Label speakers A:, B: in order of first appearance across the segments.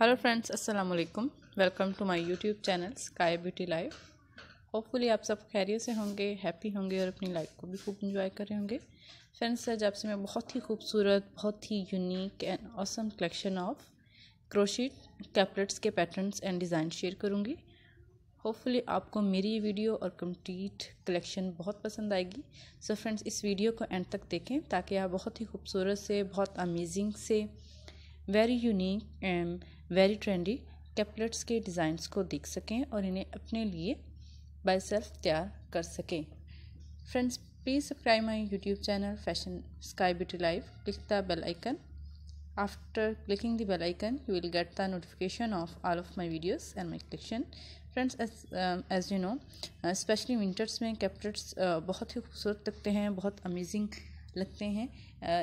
A: Hello friends अस्सलाम वालेकुम welcome to my YouTube channel sky beauty life hopefully आप सब खैरियत से होंगे हैप्पी होंगे और अपनी लाइफ को भी खूब इंजॉय कर रहे होंगे फ्रेंड्स आज आपसे मैं बहुत ही खूबसूरत बहुत ही unique and awesome collection of crochet capelets के पैटर्नस एंड डिज़ाइन शेयर करूँगी होपफुली आपको मेरी ये वीडियो और कम्प्लीट कलेक्शन बहुत पसंद आएगी सो so फ्रेंड्स इस वीडियो को एंड तक देखें ताकि आप बहुत ही खूबसूरत से बहुत अमेजिंग से very unique and very trendy templates के डिज़ाइंस को देख सकें और इन्हें अपने लिए बाय सेल्फ तैयार कर सकें friends please subscribe my YouTube channel fashion sky beauty life click the bell icon after clicking the bell icon you will get the notification of all of my videos and my collection friends as you know specially winters में capelets uh, बहुत ही खूबसूरत लगते हैं बहुत amazing लगते हैं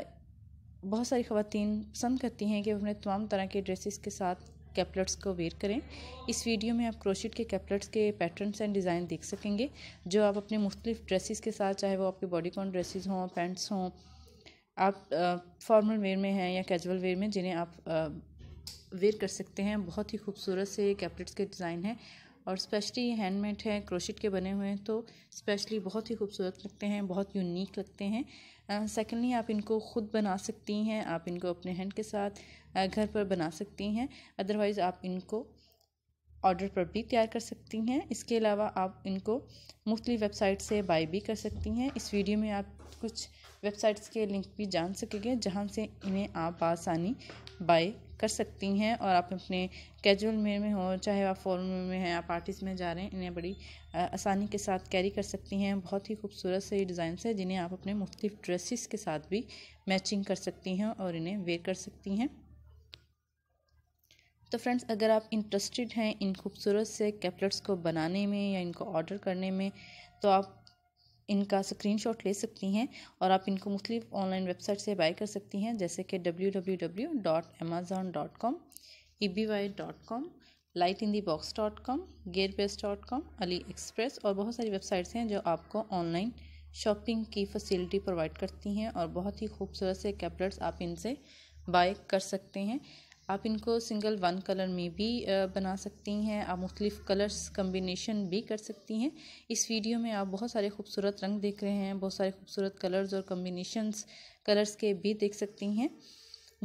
A: uh, बहुत सारी खातन पसंद करती हैं कि अपने तमाम तरह के ड्रेसेस के साथ कैपलेट्स को वेयर करें इस वीडियो में आप क्रोशिट के कैपलेट्स के पैटर्न्स एंड डिज़ाइन देख सकेंगे जो आप अपने मुख्तलिफ ड्रेसेस के साथ चाहे वो आपके बॉडी कॉन ड्रेसेस हों पैंट्स हों आप फॉर्मल वेयर में हैं या कैजुअल वेयर में जिन्हें आप वेयर कर सकते हैं बहुत ही खूबसूरत से कैपलेट्स के डिज़ाइन हैं और स्पेशली हैंडमेड है क्रोशिट के बने हुए हैं तो स्पेशली बहुत ही खूबसूरत लगते हैं बहुत यूनिक लगते हैं सेकेंडली आप इनको ख़ुद बना सकती हैं आप इनको अपने हैंड के साथ घर पर बना सकती हैं अदरवाइज़ आप इनको ऑर्डर पर भी तैयार कर सकती हैं इसके अलावा आप इनको मुख्तलि वेबसाइट से बाई भी कर सकती हैं इस वीडियो में आप कुछ वेबसाइट्स के लिंक भी जान सकेंगे जहाँ से इन्हें आप आसानी बाई कर सकती हैं और आप अपने कैजुअल वेयर में हो चाहे आप फॉर्मल में हैं आप पार्टीज़ में जा रहे हैं इन्हें बड़ी आसानी के साथ कैरी कर सकती हैं बहुत ही खूबसूरत से डिज़ाइन से जिन्हें आप अपने मुख्तलिफ ड्रेसिस के साथ भी मैचिंग कर सकती हैं और इन्हें वेयर कर सकती हैं तो फ्रेंड्स अगर आप इंटरेस्टेड हैं इन खूबसूरत से कैपलेट्स को बनाने में या इनको ऑर्डर करने में तो आप इनका स्क्रीनशॉट ले सकती हैं और आप इनको मुख्तलिफ ऑनलाइन वेबसाइट से बाय कर सकती हैं जैसे कि W W W dot Amazon dot com E B Y dot com light in the box dot com gear base dot com Ali Express और बहुत सारी वेबसाइट्स हैं जो आपको ऑनलाइन शॉपिंग की फैसिलिटी प्रोवाइड करती हैं और बहुत ही खूबसूरत से कैपलेट्स आप इनसे बाय कर सकते हैं आप इनको सिंगल वन कलर में भी बना सकती हैं आप मुख्तलिफ़ कलर्स कम्बिनेशन भी कर सकती हैं इस वीडियो में आप बहुत सारे खूबसूरत रंग देख रहे हैं बहुत सारे खूबसूरत कलर्स और कम्बिनेशन कलर्स के भी देख सकती हैं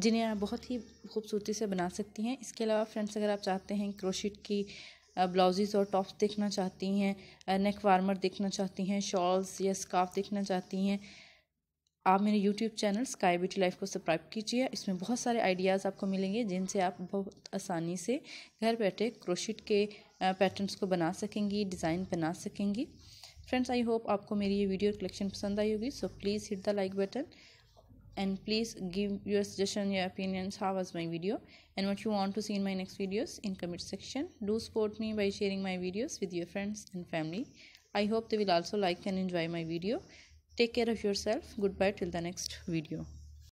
A: जिन्हें आप बहुत ही खूबसूरती से बना सकती हैं इसके अलावा फ्रेंड्स अगर आप चाहते हैं क्रोशिट की ब्लाउजेज़ और टॉप्स देखना चाहती हैं नेक वार्मर देखना चाहती हैं शॉल्स या स्काफ देखना चाहती हैं आप मेरे YouTube channel sky beauty life को सब्सक्राइब कीजिए इसमें बहुत सारे आइडियाज़ आपको मिलेंगे जिनसे आप बहुत आसानी से घर बैठे क्रोशिट के पैटर्न्स को बना सकेंगी डिज़ाइन बना सकेंगी फ्रेंड्स आई होप आपको मेरी ये वीडियो कलेक्शन पसंद आई होगी so please hit the like button and please give your suggestion your opinions how was my video and what you want to see in my next videos in comment section do support me by sharing my videos with your friends and family i hope they will also like and enjoy my video Take care of yourself. Goodbye till the next video.